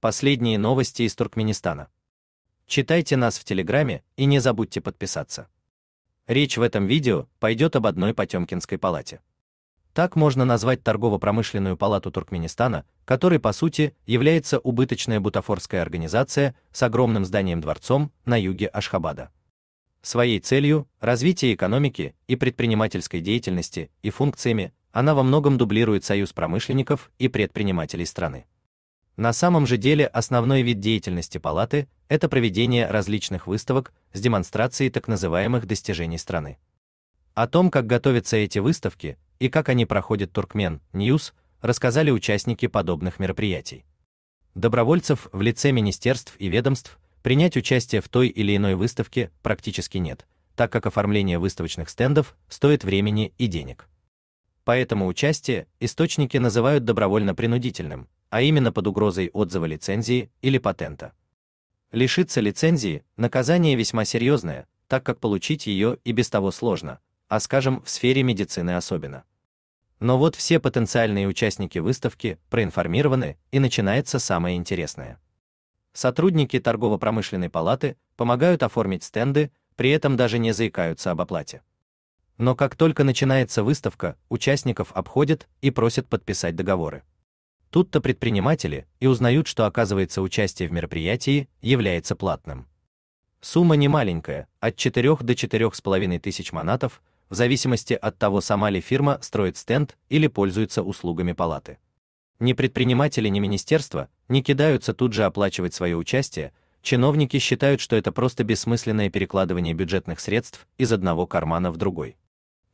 Последние новости из Туркменистана. Читайте нас в Телеграме и не забудьте подписаться. Речь в этом видео пойдет об одной Потемкинской палате. Так можно назвать торгово-промышленную палату Туркменистана, которой по сути является убыточная бутафорская организация с огромным зданием-дворцом на юге Ашхабада. Своей целью развитие экономики и предпринимательской деятельности и функциями она во многом дублирует союз промышленников и предпринимателей страны. На самом же деле основной вид деятельности палаты – это проведение различных выставок с демонстрацией так называемых достижений страны. О том, как готовятся эти выставки и как они проходят Туркмен Ньюс, рассказали участники подобных мероприятий. Добровольцев в лице министерств и ведомств принять участие в той или иной выставке практически нет, так как оформление выставочных стендов стоит времени и денег. Поэтому участие источники называют добровольно-принудительным, а именно под угрозой отзыва лицензии или патента. Лишиться лицензии – наказание весьма серьезное, так как получить ее и без того сложно, а скажем, в сфере медицины особенно. Но вот все потенциальные участники выставки проинформированы, и начинается самое интересное. Сотрудники торгово-промышленной палаты помогают оформить стенды, при этом даже не заикаются об оплате. Но как только начинается выставка, участников обходят и просят подписать договоры. Тут-то предприниматели и узнают, что оказывается участие в мероприятии является платным. Сумма не маленькая, от 4 до 4,5 тысяч манатов, в зависимости от того, сама ли фирма строит стенд или пользуется услугами палаты. Ни предприниматели, ни министерства не кидаются тут же оплачивать свое участие, чиновники считают, что это просто бессмысленное перекладывание бюджетных средств из одного кармана в другой.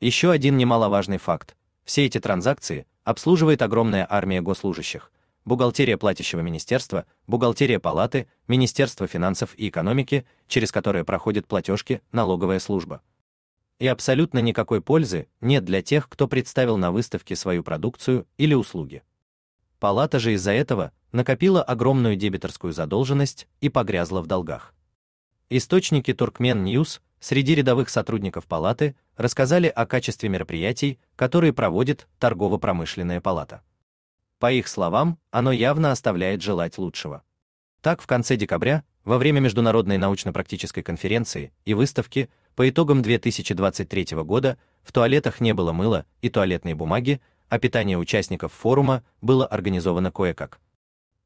Еще один немаловажный факт. Все эти транзакции обслуживает огромная армия госслужащих, бухгалтерия платящего министерства, бухгалтерия палаты, Министерство финансов и экономики, через которые проходят платежки, налоговая служба. И абсолютно никакой пользы нет для тех, кто представил на выставке свою продукцию или услуги. Палата же из-за этого накопила огромную дебиторскую задолженность и погрязла в долгах. Источники Turkmen News среди рядовых сотрудников палаты рассказали о качестве мероприятий, которые проводит торгово-промышленная палата. По их словам, оно явно оставляет желать лучшего. Так, в конце декабря, во время международной научно-практической конференции и выставки по итогам 2023 года в туалетах не было мыла и туалетной бумаги, а питание участников форума было организовано кое-как.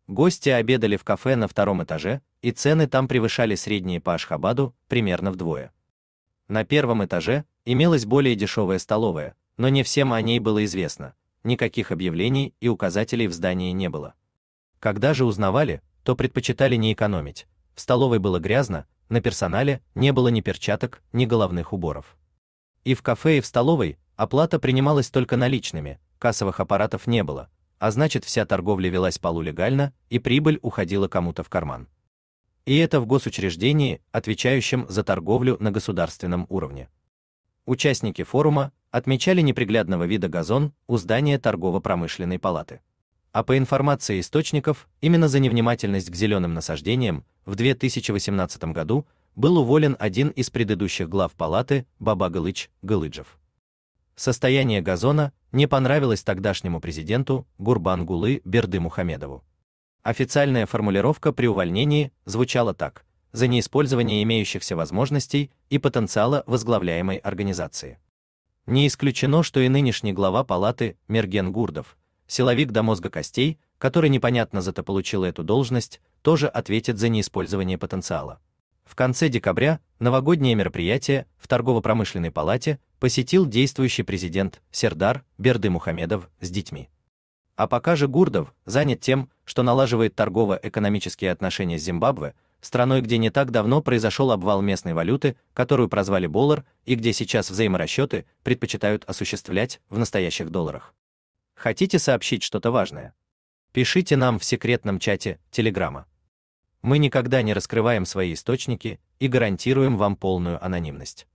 Гости обедали в кафе на втором этаже, и цены там превышали средние по Ашхабаду примерно вдвое. На первом этаже имелась более дешевая столовая, но не всем о ней было известно, никаких объявлений и указателей в здании не было. Когда же узнавали, то предпочитали не экономить. В столовой было грязно, на персонале не было ни перчаток, ни головных уборов. И в кафе, и в столовой оплата принималась только наличными, кассовых аппаратов не было, а значит вся торговля велась полулегально, и прибыль уходила кому-то в карман и это в госучреждении, отвечающем за торговлю на государственном уровне. Участники форума отмечали неприглядного вида газон у здания торгово-промышленной палаты. А по информации источников, именно за невнимательность к зеленым насаждениям в 2018 году был уволен один из предыдущих глав палаты Баба Галыч Галыджев. Состояние газона не понравилось тогдашнему президенту Гурбангулы Бердымухамедову. Официальная формулировка при увольнении звучала так: за неиспользование имеющихся возможностей и потенциала возглавляемой организации. Не исключено, что и нынешний глава палаты Мерген Гурдов, силовик до мозга костей, который непонятно зато получил эту должность, тоже ответит за неиспользование потенциала. В конце декабря новогоднее мероприятие в торгово-промышленной палате посетил действующий президент Сердар Бердымухамедов с детьми. А пока же Гурдов занят тем, что налаживает торгово-экономические отношения с Зимбабве, страной, где не так давно произошел обвал местной валюты, которую прозвали доллар, и где сейчас взаиморасчеты предпочитают осуществлять в настоящих долларах. Хотите сообщить что-то важное? Пишите нам в секретном чате Телеграма. Мы никогда не раскрываем свои источники и гарантируем вам полную анонимность.